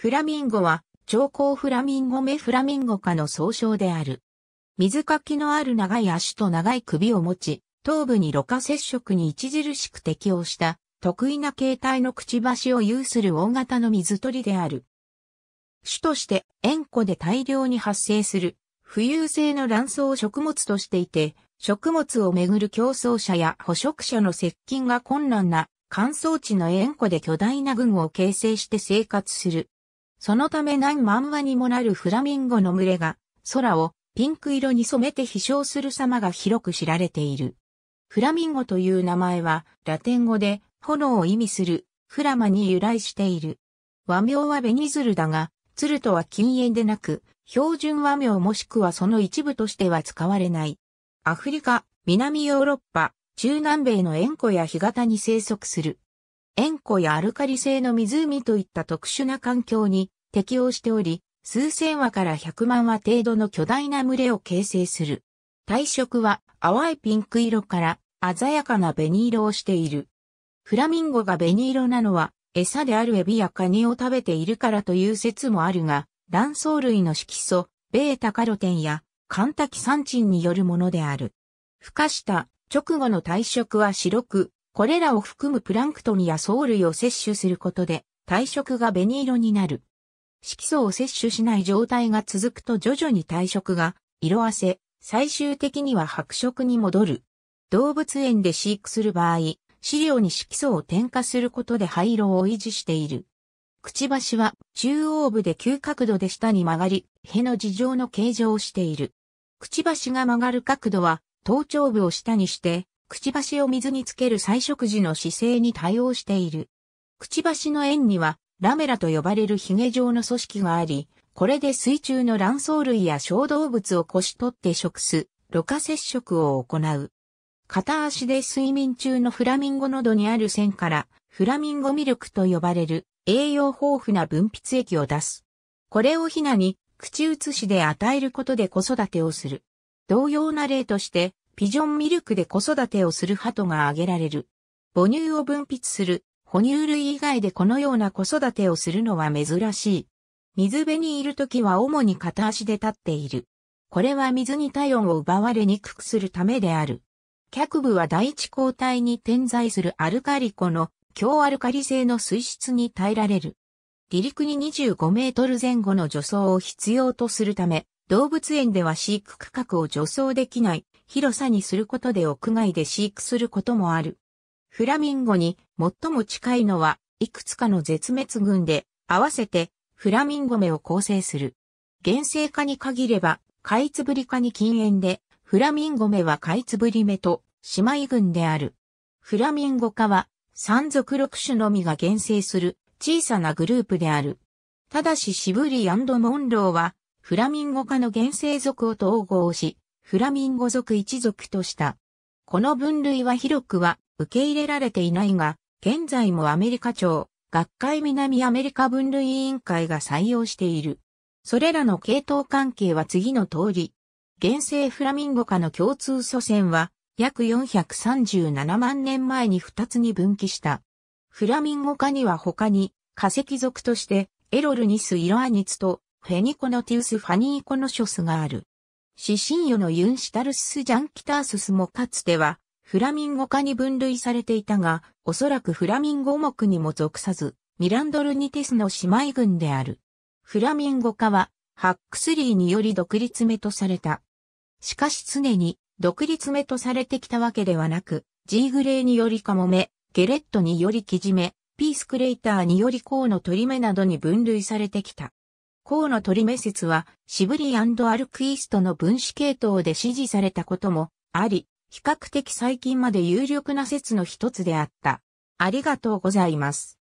フラミンゴは、超高フラミンゴ目フラミンゴ科の総称である。水かきのある長い足と長い首を持ち、頭部に露過接触に著しく適応した、得意な形態のくちばしを有する大型の水鳥である。種として塩湖で大量に発生する、浮遊性の卵巣を食物としていて、食物をめぐる競争者や捕食者の接近が困難な乾燥地の塩湖で巨大な群を形成して生活する。そのため何万羽にもなるフラミンゴの群れが空をピンク色に染めて飛翔する様が広く知られている。フラミンゴという名前はラテン語で炎を意味するフラマに由来している。和名はベニズルだが、ツルとは禁煙でなく、標準和名もしくはその一部としては使われない。アフリカ、南ヨーロッパ、中南米の塩湖や干潟に生息する。塩湖やアルカリ性の湖といった特殊な環境に適応しており、数千羽から百万羽程度の巨大な群れを形成する。体色は淡いピンク色から鮮やかな紅色をしている。フラミンゴが紅色なのは餌であるエビやカニを食べているからという説もあるが、卵巣類の色素、ベータカロテンやカンタキサンチンによるものである。孵化した直後の体色は白く、これらを含むプランクトンや藻類を摂取することで体色が紅色になる。色素を摂取しない状態が続くと徐々に体色が色あせ、最終的には白色に戻る。動物園で飼育する場合、飼料に色素を添加することで灰色を維持している。くちばしは中央部で急角度で下に曲がり、への事情の形状をしている。くちばしが曲がる角度は頭頂部を下にして、くちばしを水につける採食時の姿勢に対応している。くちばしの円にはラメラと呼ばれるヒゲ状の組織があり、これで水中の卵巣類や小動物をこし取って食す、ろ過接触を行う。片足で睡眠中のフラミンゴ喉にある線から、フラミンゴミルクと呼ばれる栄養豊富な分泌液を出す。これをヒナに口移しで与えることで子育てをする。同様な例として、ピジョンミルクで子育てをする鳩が挙げられる。母乳を分泌する哺乳類以外でこのような子育てをするのは珍しい。水辺にいる時は主に片足で立っている。これは水に体温を奪われにくくするためである。脚部は第一抗体に点在するアルカリコの強アルカリ性の水質に耐えられる。離陸に25メートル前後の助走を必要とするため、動物園では飼育区画を助走できない広さにすることで屋外で飼育することもある。フラミンゴに最も近いのは、いくつかの絶滅群で、合わせてフラミンゴ目を構成する。原生化に限れば、カイツブリ化に禁煙で、フラミンゴ目はカイツブリ目と姉妹群である。フラミンゴ化は、三族六種のみが原生する小さなグループである。ただしシブリモンローは、フラミンゴ化の原生族を統合し、フラミンゴ族一族とした。この分類は広くは、受け入れられていないが、現在もアメリカ庁、学会南アメリカ分類委員会が採用している。それらの系統関係は次の通り。原生フラミンゴ科の共通祖先は、約437万年前に2つに分岐した。フラミンゴ科には他に、化石属として、エロルニス・イロアニツと、フェニコノティウス・ファニーコノショスがある。シシンヨのユンシタルス・ジャンキターススもかつては、フラミンゴ科に分類されていたが、おそらくフラミンゴ目にも属さず、ミランドルニテスの姉妹群である。フラミンゴ科は、ハックスリーにより独立目とされた。しかし常に独立目とされてきたわけではなく、ジーグレイによりカモメ、ゲレットによりキジメ、ピースクレイターによりコウの鳥目などに分類されてきた。コウの鳥目説は、シブリアルクイストの分子系統で支持されたこともあり、比較的最近まで有力な説の一つであった。ありがとうございます。